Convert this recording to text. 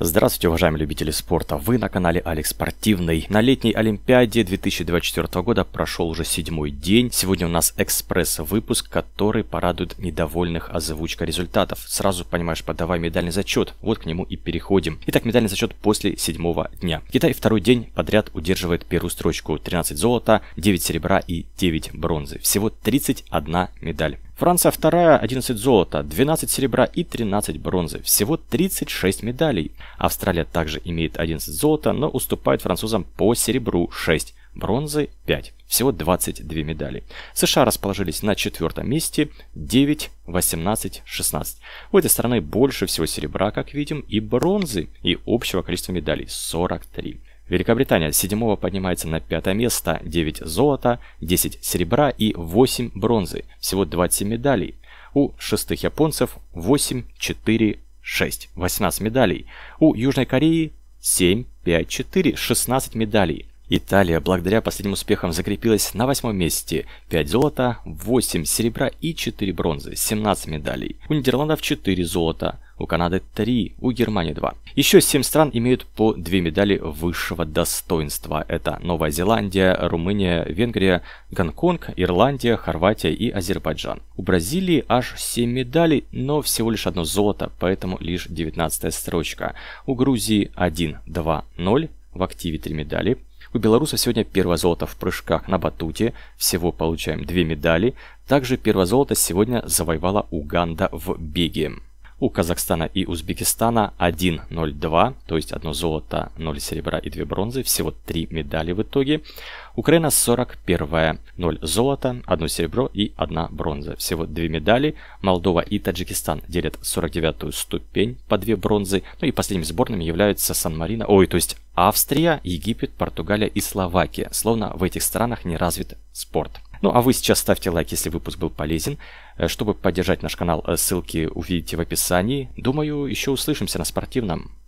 Здравствуйте, уважаемые любители спорта! Вы на канале Алекс Спортивный. На летней Олимпиаде 2024 года прошел уже седьмой день. Сегодня у нас экспресс-выпуск, который порадует недовольных озвучка результатов. Сразу понимаешь, подавай медальный зачет. Вот к нему и переходим. Итак, медальный зачет после седьмого дня. Китай второй день подряд удерживает первую строчку. 13 золота, 9 серебра и 9 бронзы. Всего 31 медаль. Франция вторая, 11 золота, 12 серебра и 13 бронзы. Всего 36 медалей. Австралия также имеет 11 золота, но уступает французам по серебру 6, бронзы 5. Всего 22 медали. США расположились на четвертом месте 9, 18, 16. У этой страны больше всего серебра, как видим, и бронзы, и общего количества медалей 43. Великобритания с 7 поднимается на 5 место, 9 золота, 10 серебра и 8 бронзы, всего 27 медалей. У шестых японцев 8, 4, 6, 18 медалей. У Южной Кореи 7, 5, 4, 16 медалей. Италия, благодаря последним успехам, закрепилась на восьмом месте. 5 золота, 8 серебра и 4 бронзы, 17 медалей. У Нидерландов 4 золота, у Канады 3, у Германии 2. Еще 7 стран имеют по 2 медали высшего достоинства. Это Новая Зеландия, Румыния, Венгрия, Гонконг, Ирландия, Хорватия и Азербайджан. У Бразилии аж 7 медалей, но всего лишь одно золото, поэтому лишь 19 строчка. У Грузии 1, 2, 0, в активе 3 медали. У белорусов сегодня первое золото в прыжках на батуте, всего получаем две медали. Также первое золото сегодня завоевала Уганда в беге. У Казахстана и Узбекистана 1-0-2, то есть одно золото, 0 серебра и 2 бронзы, всего 3 медали в итоге. Украина 41 0 золота, 1 серебро и 1 бронза, всего 2 медали. Молдова и Таджикистан делят 49-ю ступень по 2 бронзы. Ну и последними сборными являются Сан-Марина, ой, то есть Австрия, Египет, Португалия и Словакия. Словно в этих странах не развит спорт. Ну а вы сейчас ставьте лайк, если выпуск был полезен. Э, чтобы поддержать наш канал, э, ссылки увидите в описании. Думаю, еще услышимся на спортивном.